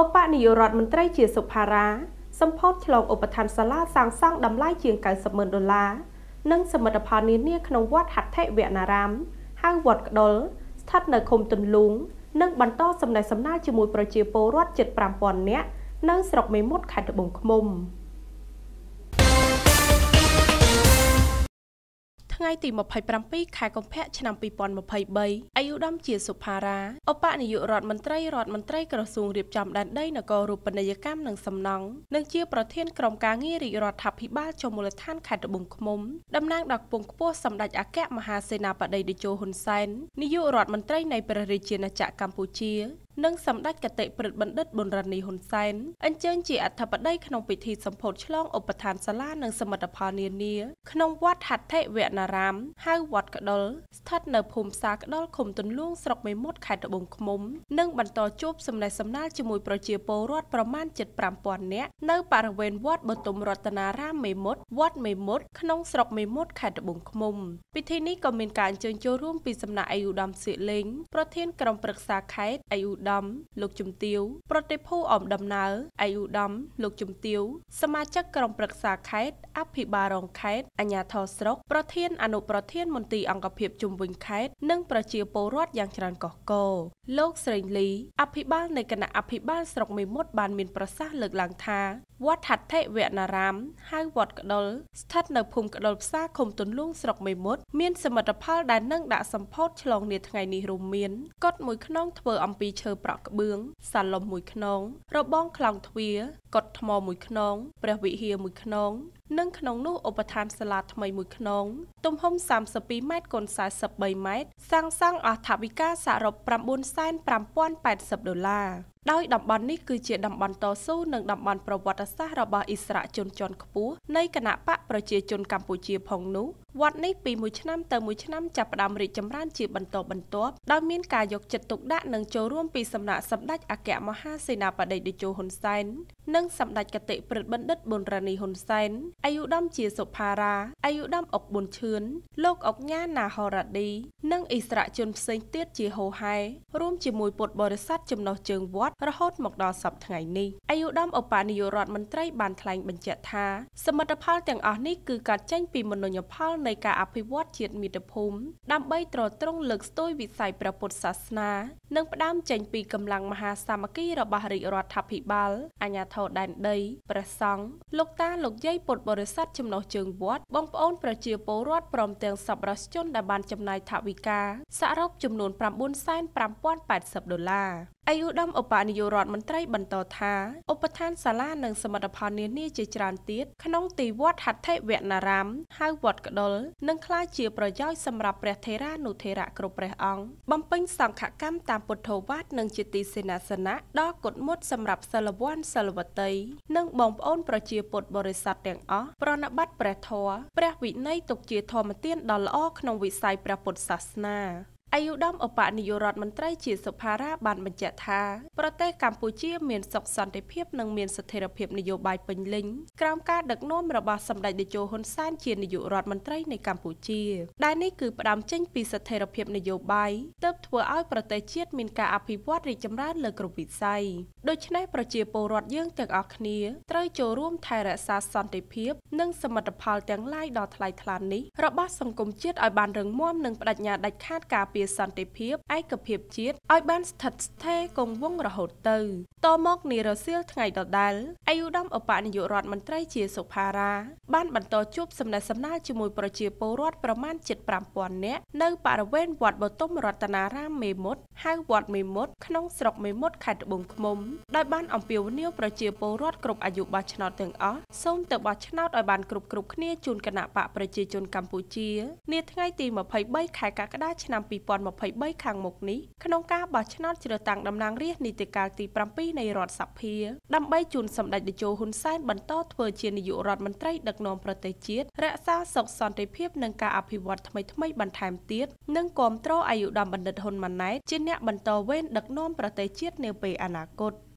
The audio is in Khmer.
ឧបនាយករដ្ឋមន្ត្រីជាសុផារ៉ាសម្ពោធឆ្លងឧបត្ថម្ភសាលាសាងសង់តម្លៃជាង90ម៉ឺនដុល្លារនិងសមិទ្ធផលនានាក្នុងវត្តហត្ថវនារាមហៅវត្តក្ដុលស្ថិតនៅឃុំទន្លូងនិងបន្តសម្ដែងសម្ដាលជាមួយប្រជាពលរដ្ឋជិត5000នាក់នៅស្រុកមេមត់ខេត្តត្បូងឃ្មុំ។ថ្ងៃទី27ខែកុម្ភៈឆ្នាំ2023អាយុដំជាសុផារាអបនាយករដ្ឋមន្ត្រីរដ្ឋមន្ត្រីក្រសួងរៀបចំដែនដីនគររូបនីយកម្មនិងសំណង់និងជាប្រធានក្រុមការងាររាជរដ្ឋាភិបាលចុះមូលដ្ឋានខេត្តត្បូងឃ្មុំតំណាងដល់គពងខ្ពស់សម្ដេចអគ្គមហាសេនាបតីតេជោហ៊ុនសែននាយករដ្ឋមន្ត្រីនៃព្រះរាជាណាចក្រកម្ពុជានិងសម្ដេចគតិព្រឹទ្ធបណ្ឌិតប៊ុនរ៉ានីហ៊ុនសែនអញ្ជើញជាអធិបតីក្នុងពិធីសម្ពោធឆ្លងឧបដ្ឋានសាលានិងសមិទ្ធផលនានា ក្នុងវត្តហត្ថិវនារាមហៅវត្តក្ដុលស្ថិតនៅភូមិផ្សារក្ដុលឃុំទន្លួងស្រុកមេមត់ខេត្តត្បូងឃ្មុំនិងបន្តជួបសម្ដែងសម្ដាលជាមួយប្រជាពលរដ្ឋប្រមាណ75000នាក់នៅបរិវេណវត្តបទុមរតនារាមមេមត់វត្តមេមត់ក្នុងស្រុកមេមត់ខេត្តត្បូងឃ្មុំពិធីនេះក៏មានការអញ្ជើញចូលរួមពីសំណាក់អាយុដាមសៀកលេងប្រធានក្រុមប្រឹក្សាខេត្តអាយុត្តមលោកជំទាវប្រតិភូអមដំណើរឯកឧត្តមលោកជំទាវសមាជិកក្រុមប្រឹក្សាខេត្តអភិបាលរងខេត្តអាជ្ញាធរស្រុកប្រធានអនុប្រធានមន្ទីរអង្គភាពជុំវិញខេត្តនិងប្រជាពលរដ្ឋយ៉ាងច្រើនកកកលោកស្រីលី អភិបាលនៃគណៈអភិបាលស្រុកមេមត់បានមាន ប្រសាសន៍លើកឡើងថាវត្តហដ្ឋិវណរាមហៅវត្តកដុលស្ថិតនៅភូមិកដុលផ្សារឃុំទន្លួងស្រុកមេមត់មានសមិទ្ធផលដែលនឹងដាក់សម្ពោធឆ្លងនាថ្ងៃនេះរួមមានកុដមួយខ្នងធ្វើអំពីឈើប្រក់ក្បឿងសាឡុមមួយខ្នងរបងខ្លោងទ្វារកុដថ្មមួយខ្នងព្រះវិហារមួយខ្នងនិងក្នុងនោះឧបដ្ឋានសាលាថ្មីមួយខ្នងទំហំ32ម៉ែត្រគុណ43ម៉ែត្រសាងសង់អស់ថវិកាសរុប9,5080ដុល្លារដោយតំបន់នេះគឺជាតំបន់តស៊ូនិងតំបន់ប្រវត្តិសាស្ត្ររបស់អិស្រា ជនជាន់ខ្ពស់នៃគណៈបកប្រជាជនកម្ពុជាផងនោះវត្តនេះពីមួយឆ្នាំទៅមួយឆ្នាំចាប់ផ្ដើមរីកចម្រើនជាបន្តបន្ទាប់ដោយមានការយកចិត្តទុកដាក់និងចូលរួមពីសំណាក់សម្ដេចអគ្គមហាសេនាបតីតេជោហ៊ុនសែននិងសម្ដេចគតិព្រឹទ្ធបណ្ឌិតប៊ុនរ៉ានីហ៊ុនសែនអាយុដំជាសុផារាអាយុដំអុកប៊ុនឈឿនលោកអុកញ៉ាណាហរ៉ាឌីនិងអិសរាជនផ្សេងទៀតជាហូហែរួមជាមួយពុទ្ធបរិស័ទចំណុះជើងវត្តរហូតមកដល់សប្តាហ៍នេះអាយុដំឧបនាយករដ្ឋមន្ត្រីបានថ្លែងបញ្ជាក់ថាសមិទ្ធផលទាំងអស់នេះគឺកើតចេញពីមនោញ្ញផលនៃការអភិវឌ្ឍជាតិមាតុភូមិដើម្បីទ្រទ្រង់លើកស្ទួយវិស័យព្រះពុទ្ធសាសនានិងផ្ដើមចេញពីកម្លាំងមហាសាមគ្គីរបស់រាជរដ្ឋាភិបាលអាញាធរដែនដីព្រះសង្ឃលោកតាលោកយាយពុទ្ធបរិស័ទចំណុះជើងវត្តបងប្អូនប្រជាពលរដ្ឋព្រមទាំងសប្បុរសជនដែលបានចំណាយថវិកាសរុបចំនួន9,580ដុល្លារអាយុដំឧបនាយករដ្ឋមន្ត្រីបន្តថាឧបដ្ឋានសាលានិងសមិទ្ធផលនានាជាច្រើនទៀតក្នុងទីវត្តហត្ថិវនារាមហៅវត្តក្ដុលនឹងក្លាយជាប្រយោជន៍សម្រាប់ព្រះថេរានុថេរៈគ្រប់ព្រះអង្គបំពេញសង្ឃកម្មតាមពុទ្ធោវាទនិងជាទីសេនាសនៈដល់គុណមុតសម្រាប់សិលវ័នសិលវតីនិងបងប្អូនប្រជាពុទ្ធបរិស័ទទាំងអស់ប្រណិប័តព្រះធម៌ព្រះវិន័យទុកជាធម្មទានដ៏ល្អក្នុងវិស័យព្រះពុទ្ធសាសនាអាយុដមឧបនាយករដ្ឋមន្ត្រីជាសុផារ៉ាបានបញ្ជាក់ថាប្រទេសកម្ពុជាមានសុខសន្តិភាពនិងមានស្ថិរភាព នយោបាយពេញលេញក្រោមការដឹកនាំរបស់សម្ដេចតេជោហ៊ុនសែនជានាយករដ្ឋមន្ត្រីនៃកម្ពុជា ដែលនេះគឺផ្ដើមចេញ ពីស្ថិរភាពនយោបាយទើបធ្វើឲ្យប្រទេសជាតិមានការអភិវឌ្ឍរីកចម្រើន លើគ្រប់វិស័យដូច្នេះប្រជាពលរដ្ឋយើងទាំងអស់គ្នាត្រូវចូលរួមថែរក្សាសន្តិភាព និងសមិទ្ធផលទាំងឡាយដ៏ថ្លៃថ្លានេះរបស់សង្គមជាតិឲ្យបានរឹងមាំនិងបដិញ្ញាដាច់ខាត ការពារសន្តិភាពឯកភាពជាតិឲ្យបានស្ថិតស្ថេរគង់វង្សរហូតទៅតមកនារសៀលថ្ងៃដដែលអាយុដមឧបនាយករដ្ឋមន្ត្រីជាសុផារាបានបន្តជួបសម្ដេចសម្ដាលជាមួយប្រជាពលរដ្ឋប្រមាណ75000នាក់នៅបរិវេណវត្តបទុមរតនារាមមេមត់ហៅវត្តមេមត់ក្នុងស្រុកមេមត់ខេត្តត្បូងឃ្មុំដោយបានអំពាវនាវប្រជាពលរដ្ឋគ្រប់អាយុបោះឆ្នោតទាំងអស់សូមទៅបោះឆ្នោតឲ្យបានគ្រប់គ្រប់គ្នាជូនគណៈបកប្រជាជនកម្ពុជានាថ្ងៃទី23ខែកក្កដាឆ្នាំ2023 2023ខាងមុខនេះក្នុងការបោះឆ្នោតជ្រើសតាំងតំណាងរាស្ត្រនីតិកាលទី7នៃរដ្ឋសភា ដើម្បីជូនសម្ដេចតេជោហ៊ុនសែនបន្តធ្វើជានាយករដ្ឋមន្ត្រីដឹកនាំប្រទេសជាតិរក្សាសុខសន្តិភាពនិងការអភិវឌ្ឍថ្មីៗបន្ថែមទៀតនិងគ្រប់គ្រងអាយុដំបណ្ឌិតហ៊ុនម៉ាណែតជាអ្នកបន្តវេនដឹកនាំប្រទេសជាតិនាពេលអនាគត។